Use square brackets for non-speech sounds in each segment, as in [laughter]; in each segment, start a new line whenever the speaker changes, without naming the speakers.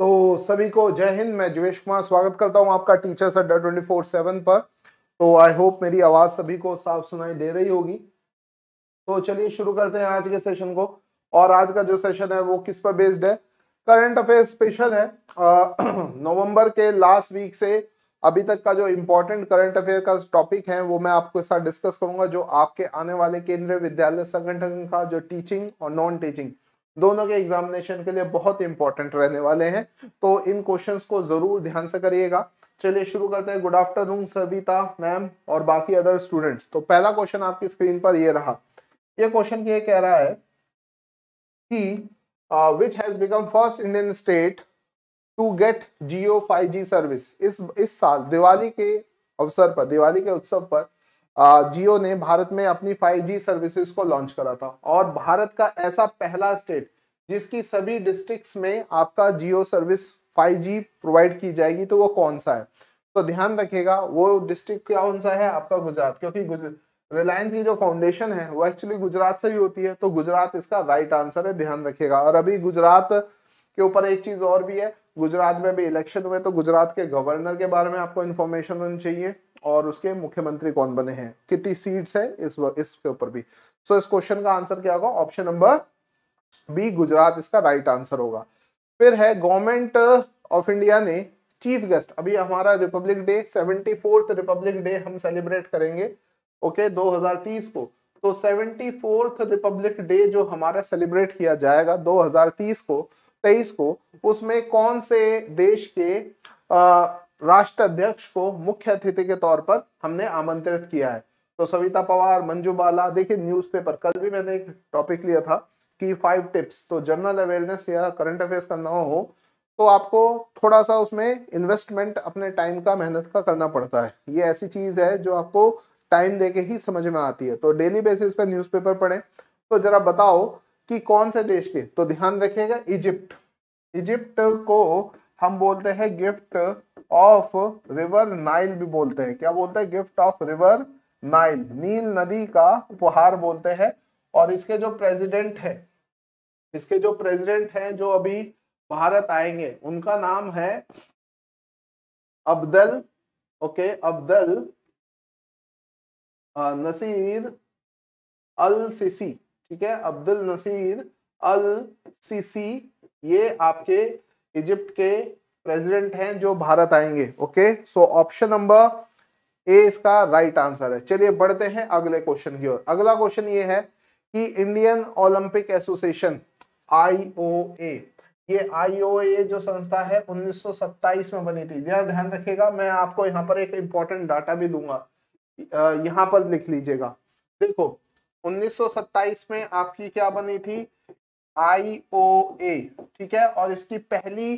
तो सभी को जय हिंद मैं जुवेश कुमार स्वागत करता हूं आपका टीचर्स अड्डा ट्वेंटी फोर सेवन पर तो आई होप मेरी आवाज़ सभी को साफ सुनाई दे रही होगी तो चलिए शुरू करते हैं आज के सेशन को और आज का जो सेशन है वो किस पर बेस्ड है करंट अफेयर स्पेशल है नवंबर [clears throat] के लास्ट वीक से अभी तक का जो इम्पोर्टेंट करंट अफेयर का टॉपिक है वो मैं आपके साथ डिस्कस करूंगा जो आपके आने वाले केंद्रीय विद्यालय संगठन का जो टीचिंग और नॉन टीचिंग दोनों के एग्जामिनेशन के लिए बहुत इंपॉर्टेंट रहने वाले हैं तो इन क्वेश्चन को जरूर ध्यान से करिएगा चलिए शुरू करते हैं गुड आफ्टरनून सविता मैम और बाकी अदर स्टूडेंट्स तो पहला क्वेश्चन आपकी स्क्रीन पर ये रहा ये क्वेश्चन ये कह रहा है कि which has become first Indian state to get Jio five G service इस इस साल दिवाली के अवसर पर दिवाली के उत्सव पर जियो ने भारत में अपनी 5G सर्विसेज को लॉन्च करा था और भारत का ऐसा पहला स्टेट जिसकी सभी डिस्ट्रिक्ट्स में आपका जियो सर्विस 5G प्रोवाइड की जाएगी तो वो कौन सा है तो ध्यान रखिएगा वो डिस्ट्रिक्ट कौन सा है आपका गुजरात क्योंकि रिलायंस की जो फाउंडेशन है वो एक्चुअली गुजरात से ही होती है तो गुजरात इसका राइट आंसर है ध्यान रखेगा और अभी गुजरात के ऊपर एक चीज और भी है गुजरात में भी इलेक्शन हुए तो गुजरात के गवर्नर के बारे में आपको इन्फॉर्मेशन होनी चाहिए और उसके मुख्यमंत्री कौन बने हैं कितनी सीट्स हैं इस इसके ऊपर भी सो so, इस क्वेश्चन का आंसर क्या होगा ऑप्शन नंबर बी गुजरात इसका राइट आंसर होगा फिर है गवर्नमेंट ऑफ इंडिया ने चीफ गेस्ट अभी हमारा republic day seventy fourth republic day हम सेलिब्रेट करेंगे ओके okay, 2030 को तो सेवेंटी फोर्थ रिपब्लिक डे जो हमारा सेलिब्रेट किया जाएगा 2030 को तेईस को उसमें कौन से देश के आ, राष्ट्र अध्यक्ष को मुख्य अतिथि के तौर पर हमने आमंत्रित किया है तो सविता पवार मंजू बाला देखिए न्यूज़पेपर कल भी मैंने एक टॉपिक लिया था कि फाइव टिप्स तो जनरल अवेयरनेस या करंट अफेयर्स करना हो तो आपको थोड़ा सा उसमें इन्वेस्टमेंट अपने टाइम का मेहनत का करना पड़ता है ये ऐसी चीज़ है जो आपको टाइम देके ही समझ में आती है तो डेली बेसिस पे न्यूज़पेपर पढ़ें तो जरा बताओ कि कौन से देश के तो ध्यान रखिएगा इजिप्ट इजिप्ट को हम बोलते हैं गिफ्ट ऑफ रिवर नाइल भी बोलते हैं क्या बोलते हैं गिफ्ट ऑफ रिवर नाइल नील नदी का उपहार बोलते हैं और इसके जो प्रेसिडेंट है इसके जो प्रेसिडेंट हैं जो अभी भारत आएंगे उनका नाम है Abdel okay Abdel Nasser al Sisi ठीक है अब्दुल नसीर अल सिसी ये आपके इजिप्ट के प्रेसिडेंट हैं जो भारत आएंगे okay so option number A इसका राइट आंसर है चलिए बढ़ते हैं अगले क्वेश्चन की ओर अगला क्वेश्चन ये है कि इंडियन ओलंपिक एसोसिएशन आईओए ये आईओए जो संस्था है 1927 में बनी थी जरा ध्यान रखिएगा मैं आपको यहाँ पर एक इंपॉर्टेंट डाटा भी दूंगा यहाँ पर लिख लीजिएगा देखो 1927 में आपकी क्या बनी थी ए ठीक है और इसकी पहली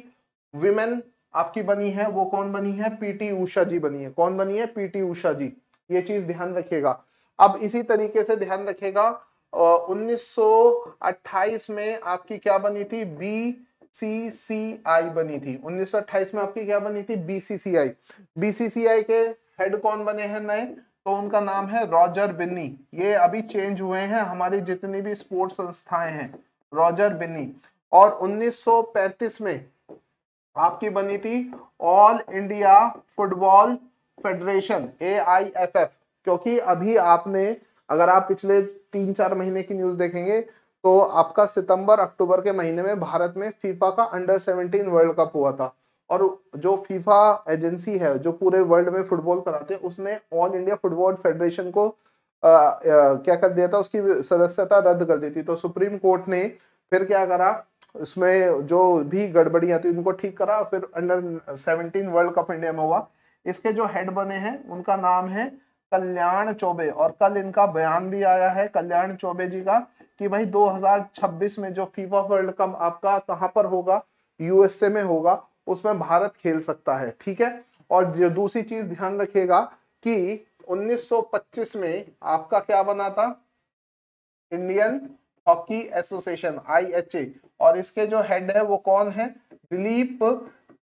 विमेन आपकी बनी है वो कौन बनी है पीटी उषा जी बनी है कौन बनी है पीटी उषा जी ये चीज ध्यान रखिएगा अब इसी तरीके से ध्यान रखिएगा उन्नीस में आपकी क्या बनी थी बी सी सी आई बनी थी 1928 में आपकी क्या बनी थी बीसीसीआई बीसीसीआई के हेड कौन बने हैं नए तो उनका नाम है रॉजर बिन्नी ये अभी चेंज हुए हैं हमारी जितनी भी स्पोर्ट्स संस्थाएं हैं रॉजर बिनी और 1935 में आपकी बनी थी All India Football Federation A क्योंकि अभी आपने अगर आप पिछले तीन चार महीने की न्यूज देखेंगे तो आपका सितंबर अक्टूबर के महीने में भारत में फीफा का अंडर 17 वर्ल्ड कप हुआ था और जो फीफा एजेंसी है जो पूरे वर्ल्ड में फुटबॉल कराते हैं उसने ऑल इंडिया फुटबॉल फेडरेशन को क्या कर दिया था उसकी सदस्यता रद्द कर दी थी तो सुप्रीम कोर्ट ने फिर क्या करा उसमें जो भी गड़बड़ियां थी उनको ठीक करा फिर under seventeen world cup India में हुआ इसके जो हेड बने हैं उनका नाम है कल्याण चौबे और कल इनका बयान भी आया है कल्याण चौबे जी का कि भाई 2026 में जो फीफा वर्ल्ड कप आपका कहां पर होगा यूएसए में होगा उसमें भारत खेल सकता है ठीक है और जो दूसरी चीज ध्यान रखेगा कि 1925 में आपका क्या बना था इंडियन हॉकी एसोसिएशन आईएचए और इसके जो हेड है वो कौन है दिलीप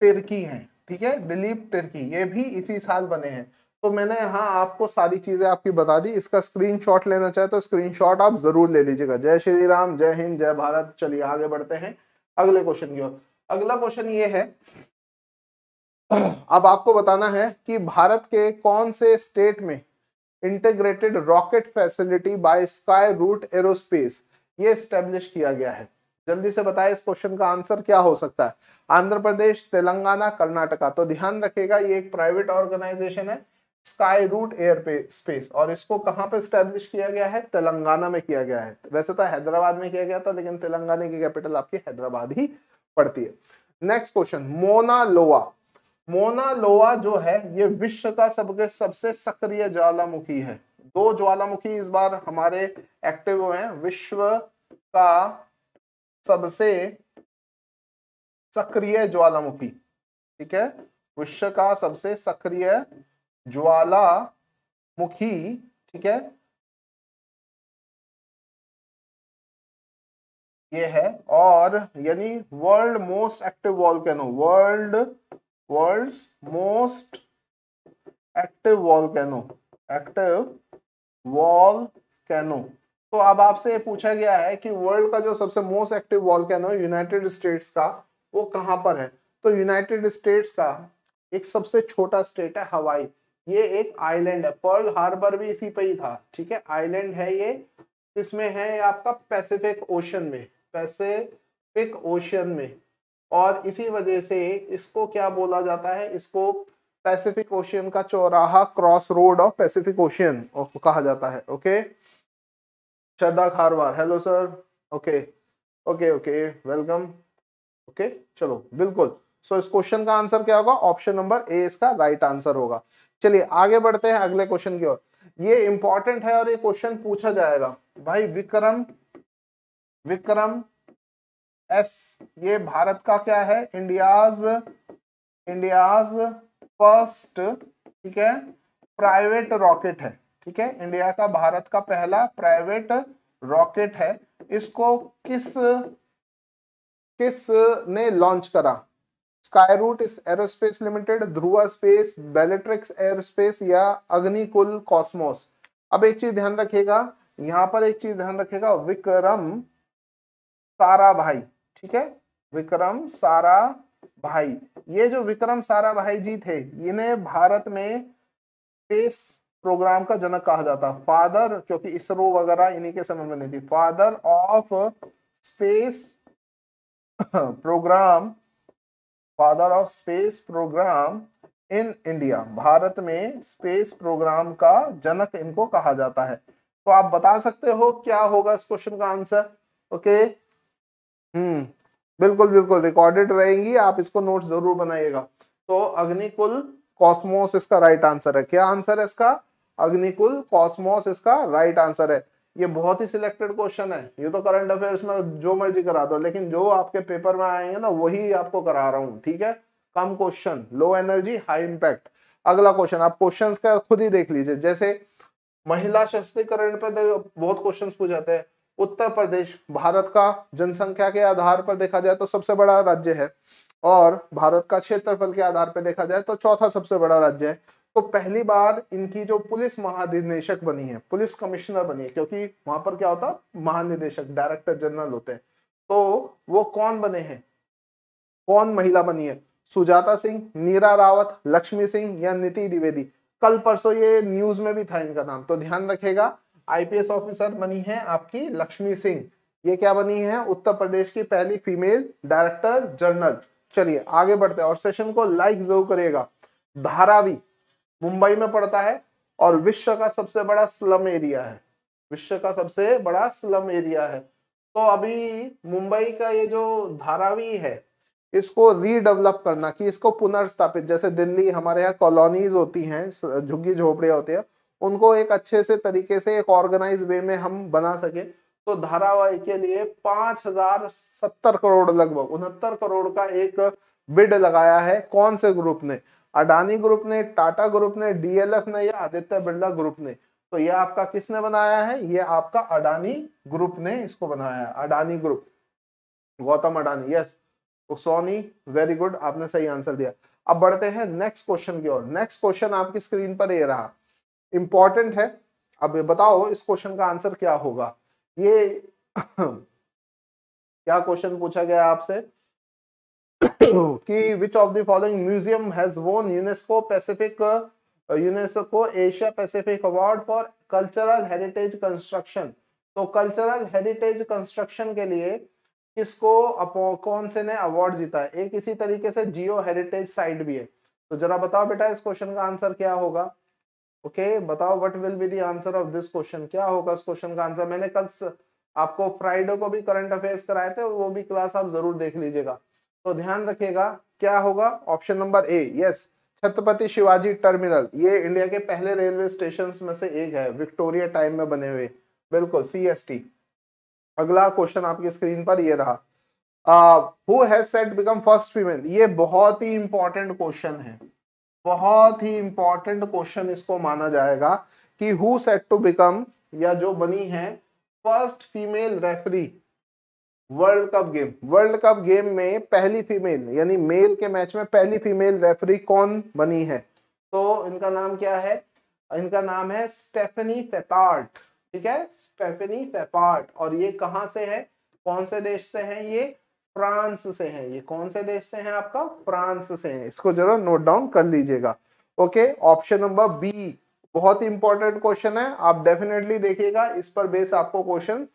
तिर्की हैं ठीक है दिलीप तिर्की ये भी इसी साल बने हैं तो मैंने यहाँ आपको सारी चीजें आपकी बता दी इसका स्क्रीनशॉट लेना चाहे तो स्क्रीनशॉट आप जरूर ले लीजिएगा जय श्री राम जय हिंद जय भारत चलिए आगे बढ़ते हैं अगले क्वेश्चन की ओर अगला क्वेश्चन ये है [clears throat] अब आपको बताना है कि भारत के कौन से स्टेट में integrated rocket facility by Skyroot aerospace ये स्टेब्लिश किया गया है जल्दी से बताएं इस क्वेश्चन का आंसर क्या हो सकता है आंध्र प्रदेश तेलंगाना कर्नाटका तो ध्यान रखेगा ये एक प्राइवेट ऑर्गेनाइजेशन है स्काई रूट एयर स्पेस और इसको कहाँ पे स्टैब्लिश किया गया है तेलंगाना में किया गया है वैसे तो हैदराबाद में किया गया था लेकिन तेलंगाना की कैपिटल आपकी हैदराबाद ही पड़ती है next question Mauna Loa Mauna Loa जो है ये विश्व का सबके सबसे सक्रिय ज्वालामुखी है दो ज्वालामुखी इस बार हमारे एक्टिव हुए हैं विश्व का सबसे सक्रिय ज्वालामुखी ठीक है विश्व का सबसे सक्रिय ज्वालामुखी ठीक है ये है और यानी world most active volcano world world's most active volcano active volcano तो अब आपसे ये पूछा गया है कि वर्ल्ड का जो सबसे most active volcano United States का वो कहाँ पर है तो यूनाइटेड स्टेट्स का एक सबसे छोटा स्टेट है हवाई ये एक आइलैंड है पर्ल हार्बर भी इसी पे ही था ठीक है आइलैंड है ये इसमें है आपका पैसिफिक ओशन में पैसिफिक ओशन में और इसी वजह से इसको क्या बोला जाता है इसको पैसिफिक ओशियन का चौराहा cross road of Pacific Ocean कहा जाता है okay Shraddha Kharwar hello sir okay okay okay welcome okay चलो बिल्कुल सो so, इस क्वेश्चन का आंसर क्या होगा ऑप्शन नंबर ए इसका राइट आंसर होगा चलिए आगे बढ़ते हैं अगले क्वेश्चन की ओर ये इंपॉर्टेंट है और ये क्वेश्चन पूछा जाएगा भाई विक्रम विक्रम एस ये भारत का क्या है इंडियाज इंडियाज फर्स्ट ठीक है प्राइवेट रॉकेट है ठीक है इंडिया का भारत का पहला प्राइवेट रॉकेट है इसको किस किस ने लॉन्च करा स्काई रूट इस aerospace limited Dhruva space Bellatrix aerospace या अग्निकुल कॉस्मोस अब एक चीज ध्यान रखेगा यहां पर एक चीज ध्यान रखेगा विक्रम तारा भाई ठीक है विक्रम सारा भाई ये जो विक्रम सारा भाई जी थे इन्हें भारत में स्पेस प्रोग्राम का जनक कहा जाता फादर क्योंकि इसरो वगैरह इन्हीं के समय में नहीं थी father of space program father of space program in India Bharat में स्पेस प्रोग्राम का जनक इनको कहा जाता है तो आप बता सकते हो क्या होगा इस क्वेश्चन का आंसर ओके okay? हम्म बिल्कुल बिल्कुल रिकॉर्डेड रहेंगी आप इसको नोट जरूर बनाइएगा तो अग्निकुल कॉस्मोस इसका राइट आंसर है क्या आंसर है इसका अग्निकुल कॉस्मोस इसका राइट आंसर है ये बहुत ही सिलेक्टेड क्वेश्चन है ये तो करंट अफेयर्स में जो मर्जी करा दो लेकिन जो आपके पेपर में आएंगे ना वही आपको करा रहा हूं ठीक है कम question low energy high impact अगला क्वेश्चन आप क्वेश्चन का खुद ही देख लीजिए जैसे महिला सशक्तिकरण पर तो बहुत क्वेश्चन पूछ जाते हैं उत्तर प्रदेश भारत का जनसंख्या के आधार पर देखा जाए तो सबसे बड़ा राज्य है और भारत का क्षेत्रफल के आधार पर देखा जाए तो चौथा सबसे बड़ा राज्य है तो पहली बार इनकी जो पुलिस महानिदेशक बनी है पुलिस कमिश्नर बनी है क्योंकि वहां पर क्या होता महानिदेशक डायरेक्टर जनरल होते हैं तो वो कौन बने हैं कौन महिला बनी है सुजाता सिंह नीरा रावत लक्ष्मी सिंह या नीति द्विवेदी कल परसों ये न्यूज में भी था इनका नाम तो ध्यान रखेगा आईपीएस ऑफिसर बनी है आपकी लक्ष्मी सिंह ये क्या बनी है उत्तर प्रदेश की पहली फीमेल डायरेक्टर जनरल चलिए आगे बढ़ते हैं और सेशन को लाइक जरूर करिएगा धारावी मुंबई में पड़ता है और विश्व का सबसे बड़ा स्लम एरिया है विश्व का सबसे बड़ा स्लम एरिया है तो अभी मुंबई का ये जो धारावी है इसको रीडेवलप करना कि इसको पुनर्स्थापित जैसे दिल्ली हमारे यहाँ कॉलोनीज होती हैं झुग्गी झोपड़ियाँ होती है उनको एक अच्छे से तरीके से एक ऑर्गेनाइज वे में हम बना सके तो धारावाही के लिए पांच हजार सत्तर करोड़ लगभग उनहत्तर करोड़ का एक बिड लगाया है कौन से ग्रुप ने अडानी ग्रुप ने टाटा ग्रुप ने डीएलएफ ने या आदित्य बिरला ग्रुप ने तो ये आपका किसने बनाया है ये आपका अडानी ग्रुप ने इसको बनाया है अडानी ग्रुप गौतम अडानी यस तो सोनी वेरी गुड आपने सही आंसर दिया अब बढ़ते हैं नेक्स्ट क्वेश्चन की ओर नेक्स्ट क्वेश्चन आपकी स्क्रीन पर ये रहा इम्पॉर्टेंट है अब बताओ इस क्वेश्चन का आंसर क्या होगा ये [coughs] क्या क्वेश्चन पूछा गया आपसे [coughs] कि which of the following museum has won UNESCO Pacific UNESCO Asia Pacific award for cultural heritage construction तो कल्चरल हेरिटेज कंस्ट्रक्शन के लिए किसको कौन से ने अवार्ड जीता है एक इसी तरीके से जियो हेरिटेज साइट भी है तो जरा बताओ बेटा इस क्वेश्चन का आंसर क्या होगा ओके बताओ what will be the answer of this question क्या होगा इस क्वेश्चन का आंसर मैंने कल आपको फ्राइडे को भी करंट अफेयर्स कराए थे वो भी क्लास आप जरूर देख लीजिएगा तो ध्यान रखिएगा क्या होगा option number A yes Chhatrapati Shivaji terminal ये इंडिया के पहले रेलवे स्टेशन में से एक है विक्टोरिया टाइम में बने हुए बिल्कुल सी एस टी अगला क्वेश्चन आपकी स्क्रीन पर ये रहा who has set become first female ये बहुत ही इंपॉर्टेंट क्वेश्चन है बहुत ही इंपॉर्टेंट क्वेश्चन इसको माना जाएगा कि हु सेट टू बिकम या जो बनी है first female referee world cup game world cup game में पहली फीमेल यानी मेल के मैच में पहली फीमेल रेफरी कौन बनी है तो इनका नाम क्या है इनका नाम है स्टेफनी फेपार्ट ठीक है स्टेफनी फेपार्ट और ये कहां से है कौन से देश से है ये फ्रांस से हैं ये कौन से देश से हैं आपका फ्रांस से हैं इसको जरा नोट डाउन कर लीजिएगा ओके ऑप्शन नंबर बी बहुत इंपॉर्टेंट क्वेश्चन है आप डेफिनेटली देखिएगा इस पर बेस आपको क्वेश्चन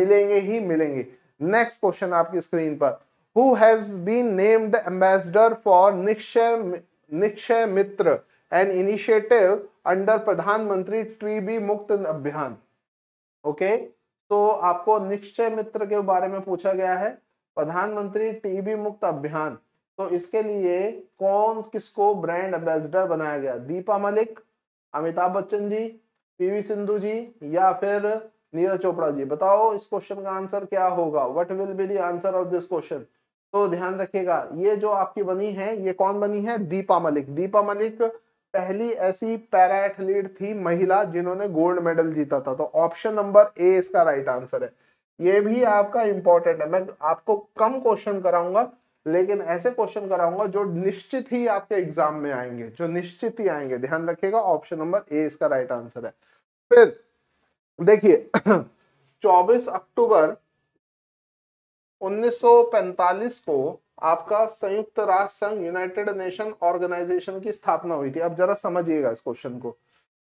मिलेंगे ही मिलेंगे नेक्स्ट क्वेश्चन आपकी स्क्रीन पर who has been named ambassador for Nikshay Nikshay Mitra an initiative under प्रधानमंत्री बी मुक्त अभियान ओके okay? तो आपको निश्चय मित्र के बारे में पूछा गया है प्रधानमंत्री टीबी मुक्त अभियान तो इसके लिए कौन किसको ब्रांड एम्बेसडर बनाया गया दीपा मलिक अमिताभ बच्चन जी पीवी सिंधु जी या फिर नीरज चोपड़ा जी बताओ इस क्वेश्चन का आंसर क्या होगा what will be the answer of this question तो ध्यान रखिएगा ये जो आपकी बनी है ये कौन बनी है दीपा मलिक दीपा मलिक पहली ऐसी पैरा एथलीट थी महिला जिन्होंने गोल्ड मेडल जीता था तो ऑप्शन नंबर ए इसका राइट आंसर है ये भी आपका इंपॉर्टेंट है मैं आपको कम क्वेश्चन कराऊंगा लेकिन ऐसे क्वेश्चन कराऊंगा जो निश्चित ही आपके एग्जाम में आएंगे जो निश्चित ही आएंगे ध्यान रखिएगा ऑप्शन नंबर ए इसका राइट आंसर है फिर देखिए 24 [clears throat] अक्टूबर 1945 को आपका संयुक्त राष्ट्र संघ यूनाइटेड नेशन ऑर्गेनाइजेशन की स्थापना हुई थी अब जरा समझिएगा इस क्वेश्चन को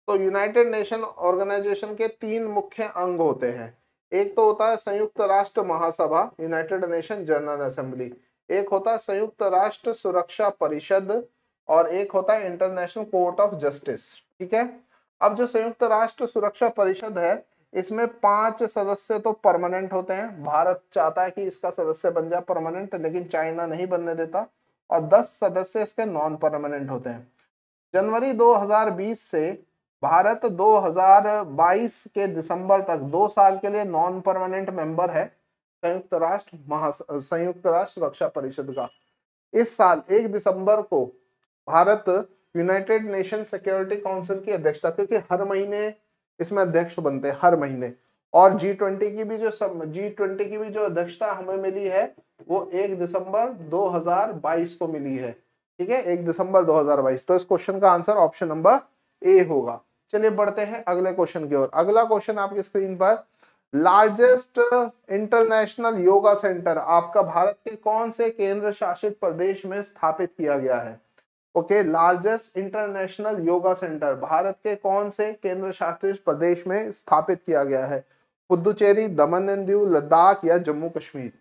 तो यूनाइटेड नेशन ऑर्गेनाइजेशन के तीन मुख्य अंग होते हैं एक तो होता है संयुक्त राष्ट्र महासभा यूनाइटेड नेशन जनरल असेंबली एक होता है संयुक्त राष्ट्र सुरक्षा परिषद और एक होता है इंटरनेशनल कोर्ट ऑफ जस्टिस ठीक है अब जो संयुक्त राष्ट्र सुरक्षा परिषद है इसमें पांच सदस्य तो परमानेंट होते हैं भारत चाहता है कि इसका सदस्य बन जाए परमानेंट लेकिन चाइना नहीं बनने देता और दस सदस्य इसके नॉन परमानेंट होते हैं जनवरी 2020 से भारत 2022 के दिसंबर तक दो साल के लिए नॉन परमानेंट मेंबर है संयुक्त राष्ट्र संयुक्त राष्ट्र रक्षा परिषद का इस साल एक दिसंबर को Bharat united nation security council की अध्यक्षता क्योंकि हर महीने इसमें अध्यक्ष बनते हैं हर महीने और जी ट्वेंटी की भी जो जी ट्वेंटी की भी जो अध्यक्षता हमें मिली है वो एक दिसंबर 2022 को मिली है ठीक है एक दिसंबर 2022 तो इस क्वेश्चन का आंसर ऑप्शन नंबर ए होगा चलिए बढ़ते हैं अगले क्वेश्चन की ओर अगला क्वेश्चन आपकी स्क्रीन पर लार्जेस्ट इंटरनेशनल योगा सेंटर आपका भारत के कौन से केंद्र शासित प्रदेश में स्थापित किया गया है okay largest international yoga centre Bharat के कौन से केंद्र शासित प्रदेश में स्थापित किया गया है पुदुचेरी दमन दीव लद्दाख या जम्मू कश्मीर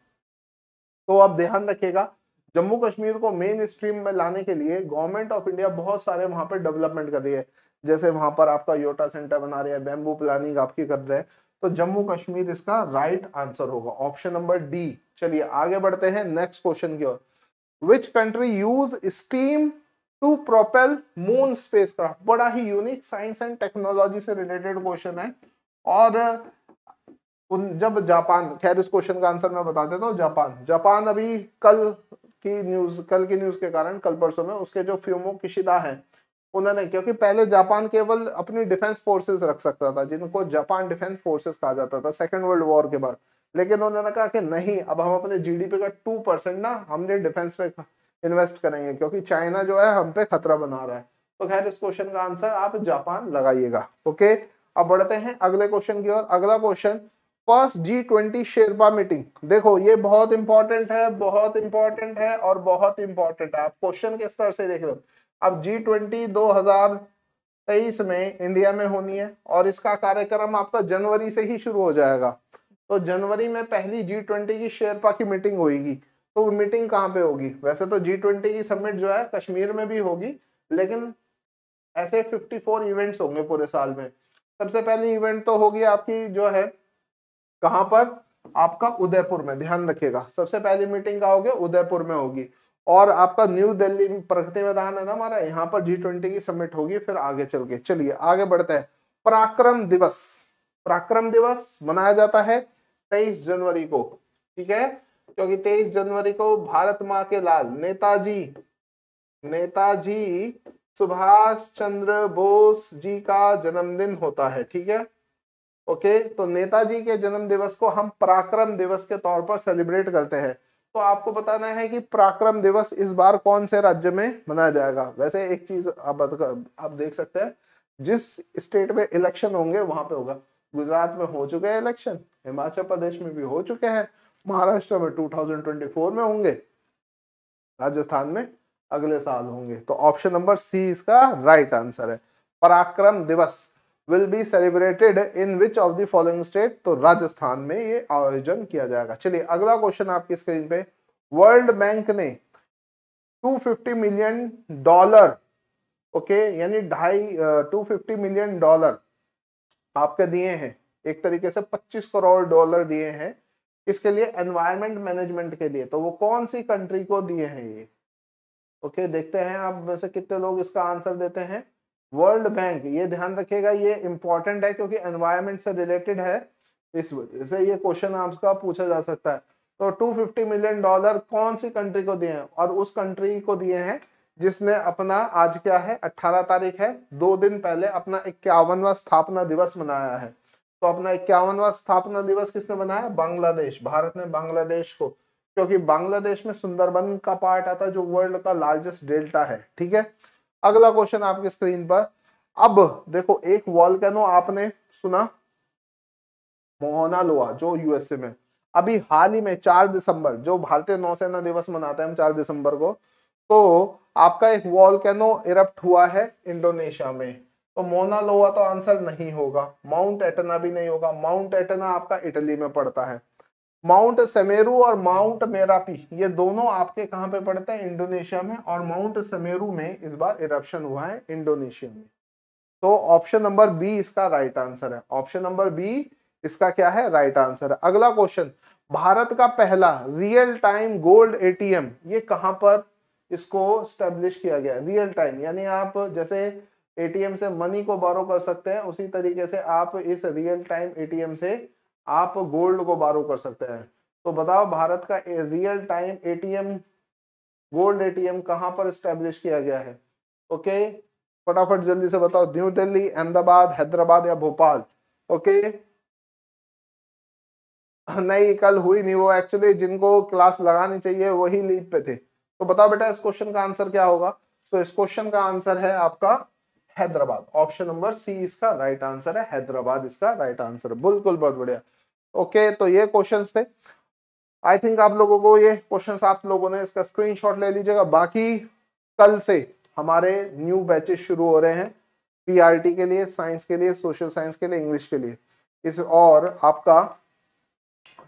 तो आप ध्यान रखिएगा जम्मू कश्मीर को मेन स्ट्रीम में लाने के लिए गवर्नमेंट ऑफ इंडिया बहुत सारे वहां पर डेवलपमेंट कर रही है जैसे वहां पर आपका योटा सेंटर बना रहे हैं बैम्बू प्लानिंग आपकी कर रहे हैं तो जम्मू कश्मीर इसका राइट आंसर होगा ऑप्शन नंबर डी चलिए आगे बढ़ते हैं नेक्स्ट क्वेश्चन की ओर which country use steam to propel moon spacecraft बड़ा ही यूनिक साइंस एंड टेक्नोलॉजी से रिलेटेड क्वेश्चन है और उन जब जापान खैर इस क्वेश्चन का आंसर मैं बता देता हूँ जापान जापान अभी कल की न्यूज कल की न्यूज के कारण कल परसों में उसके जो फ्यूमो किशिदा है उन्होंने क्योंकि पहले जापान केवल अपनी डिफेंस फोर्सेस रख सकता था जिनको जापान डिफेंस फोर्सेस कहा जाता था सेकेंड वर्ल्ड वॉर के बाद लेकिन उन्होंने कहा कि नहीं अब हम अपने जीडीपी का टू परसेंट ना हमने डिफेंस पे इन्वेस्ट करेंगे क्योंकि चाइना जो है हम पे खतरा बना रहा है तो खैर इस क्वेश्चन का आंसर आप जापान लगाइएगा ओके अब बढ़ते हैं अगले क्वेश्चन की ओर अगला question first G twenty sherpa meeting देखो ये बहुत इंपॉर्टेंट है बहुत इंपॉर्टेंट है और बहुत इंपॉर्टेंट है आप क्वेश्चन किस तरह से देख लो अब जी ट्वेंटी दो हजार तेईस में इंडिया में होनी है और इसका कार्यक्रम आपका जनवरी से ही शुरू हो जाएगा तो जनवरी में पहली जी ट्वेंटी की शेरपा की मीटिंग होगी तो मीटिंग कहाँ पे होगी वैसे तो जी ट्वेंटी की समिट जो है कश्मीर में भी होगी लेकिन ऐसे फिफ्टी फोर इवेंट्स होंगे पूरे साल में सबसे पहली इवेंट तो होगी आपकी जो है कहाँ पर आपका उदयपुर में ध्यान रखिएगा सबसे पहली मीटिंग कहा होगी उदयपुर में होगी और आपका न्यू दिल्ली प्रगति मैदान है ना हमारा यहाँ पर जी ट्वेंटी की सबमिट होगी फिर आगे चल के चलिए आगे बढ़ते हैं पराक्रम दिवस पराक्रम दिवस मनाया जाता है तेईस जनवरी को ठीक है क्योंकि तेईस जनवरी को भारत माँ के लाल नेताजी नेताजी सुभाष चंद्र बोस जी का जन्मदिन होता है ठीक है ओके तो नेताजी के जन्म दिवस को हम पराक्रम दिवस के तौर पर सेलिब्रेट करते हैं तो आपको बताना है कि पराक्रम दिवस इस बार कौन से राज्य में मनाया जाएगा वैसे एक चीज आप आप देख सकते हैं जिस स्टेट में इलेक्शन होंगे वहां पे होगा गुजरात में हो चुके हैं इलेक्शन हिमाचल प्रदेश में भी हो चुके हैं महाराष्ट्र में 2024 में होंगे राजस्थान में अगले साल होंगे तो ऑप्शन नंबर सी इसका राइट आंसर है Parakram Diwas will be celebrated in which of the following state तो राजस्थान में ये आयोजन किया जाएगा चलिए अगला क्वेश्चन आपकी स्क्रीन पे वर्ल्ड बैंक ने 250 मिलियन डॉलर ओके यानी ढाई टू फिफ्टी मिलियन डॉलर आपके दिए हैं एक तरीके से 25 करोड़ डॉलर दिए हैं इसके लिए एनवायरमेंट मैनेजमेंट के लिए तो वो कौन सी कंट्री को दिए हैं ये ओके देखते हैं आप वैसे कितने लोग इसका आंसर देते हैं वर्ल्ड बैंक ये ध्यान रखिएगा ये इंपॉर्टेंट है क्योंकि एनवायरमेंट से रिलेटेड है इस वजह से ये क्वेश्चन आपका पूछा जा सकता है तो 250 मिलियन डॉलर कौन सी कंट्री को दिए हैं और उस कंट्री को दिए हैं जिसने अपना आज क्या है 18 तारीख है दो दिन पहले अपना इक्यावनवा स्थापना दिवस मनाया है तो अपना इक्यावनवा स्थापना दिवस किसने मनाया बांग्लादेश भारत ने बांग्लादेश को क्योंकि बांग्लादेश में सुंदरबन का पार्ट आता है जो वर्ल्ड का लार्जेस्ट डेल्टा है ठीक है अगला क्वेश्चन आपके स्क्रीन पर अब देखो एक कैनो आपने सुना मोहनालोआ जो यूएसए में अभी हाल ही में चार दिसंबर जो भारतीय नौसेना दिवस मनाते हैं हम चार दिसंबर को तो आपका एक वॉल कैनो इरप्ट हुआ है इंडोनेशिया में तो मोनालोआ तो आंसर नहीं होगा माउंट एटना भी नहीं होगा माउंट एटना आपका इटली में पड़ता है माउंट समेरू और माउंट मेरापी ये दोनों आपके कहां पे पड़ते हैं इंडोनेशिया में और माउंट समेरू में इस बार इरप्शन हुआ है इंडोनेशिया में तो ऑप्शन नंबर बी इसका राइट आंसर है ऑप्शन नंबर बी इसका क्या है राइट आंसर है अगला क्वेश्चन भारत का पहला रियल टाइम गोल्ड एटीएम ये कहां पर इसको स्टेब्लिश किया गया है रियल टाइम यानी आप जैसे एटीएम से मनी को बारो कर सकते हैं उसी तरीके से आप इस रियल टाइम एटीएम से आप गोल्ड को बारो कर सकते हैं तो बताओ भारत का real time ATM gold ATM कहां पर स्टेब्लिश किया गया है ओके फटाफट जल्दी से बताओ न्यू दिल्ली अहमदाबाद हैदराबाद या भोपाल ओके नहीं कल हुई नहीं वो एक्चुअली जिनको क्लास लगानी चाहिए वही लीड पे थे तो बताओ बेटा इस क्वेश्चन का आंसर क्या होगा तो इस क्वेश्चन का आंसर है आपका हैदराबाद ऑप्शन नंबर सी इसका राइट आंसर है हैदराबाद इसका राइट आंसर है बिल्कुल बहुत बढ़िया ओके तो ये क्वेश्चंस थे आई थिंक आप लोगों को ये क्वेश्चंस आप लोगों ने इसका स्क्रीनशॉट ले लीजिएगा बाकी कल से हमारे न्यू बैचेस शुरू हो रहे हैं पी के लिए साइंस के लिए सोशल साइंस के लिए इंग्लिश के लिए इस और आपका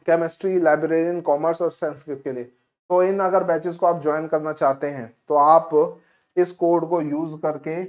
केमिस्ट्री लाइब्रेरियन कॉमर्स और संस्कृत के लिए तो इन अगर बैचेस को आप ज्वाइन करना चाहते हैं तो आप इस कोड को यूज करके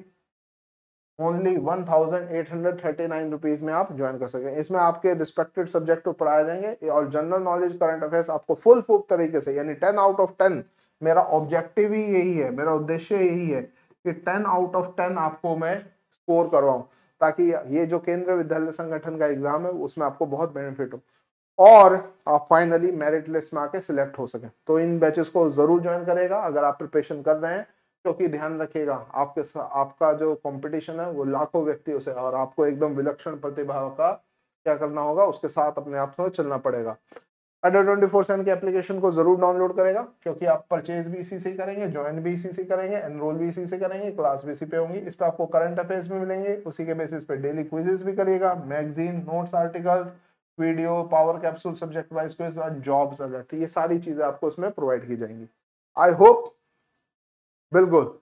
only one thousand eight hundred thirty nine rupees में आप ज्वाइन कर सकें इसमें आपके रिस्पेक्टेड सब्जेक्ट पढ़ाए जाएंगे और जनरल नॉलेज करंट अफेयर्स आपको फुल फूफ तरीके से यानी टेन आउट ऑफ टेन मेरा ऑब्जेक्टिव ही यही है मेरा उद्देश्य यही है कि टेन आउट ऑफ टेन आपको मैं स्कोर करवाऊँ ताकि ये जो केंद्रीय विद्यालय संगठन का एग्जाम है उसमें आपको बहुत बेनिफिट हो और आप फाइनली मेरिट लिस्ट में आके सिलेक्ट हो सके तो इन बैचेस को जरूर ज्वाइन करेगा अगर आप प्रिपरेशन कर रहे हैं क्योंकि ध्यान रखिएगा आपके आपका जो कंपटीशन है वो लाखों व्यक्तियों से और आपको एकदम विलक्षण प्रतिभा का क्या करना होगा उसके साथ अपने आप थोड़ा चलना पड़ेगा अडर ट्वेंटी फोर सेवन के एप्लीकेशन को जरूर डाउनलोड करेगा क्योंकि आप परचेज भी इसी से करेंगे ज्वाइन भी इसी से करेंगे एनरोल भी इसी से करेंगे क्लास भी इसी पे होंगी इस पर आपको करंट अफेयर्स भी मिलेंगे उसी के बेसिस पे डेली क्विजेस भी करिएगा magazine notes article video power capsule subject wise quiz और जॉब्स अलर्ट ये सारी चीज़ें आपको उसमें प्रोवाइड की जाएंगी आई होप बिल्कुल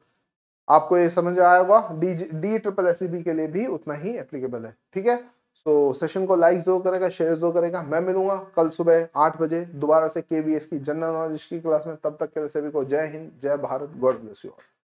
आपको ये समझ आया होगा डी डी ट्रिपल एस के लिए भी उतना ही एप्लीकेबल है ठीक है सो सेशन को लाइक जरूर करेगा शेयर जरूर करेगा मैं मिलूंगा कल सुबह आठ बजे दोबारा से के की जनरल नॉलेज की क्लास में तब तक के लिए सभी को जय हिंद जय Bharat God bless you all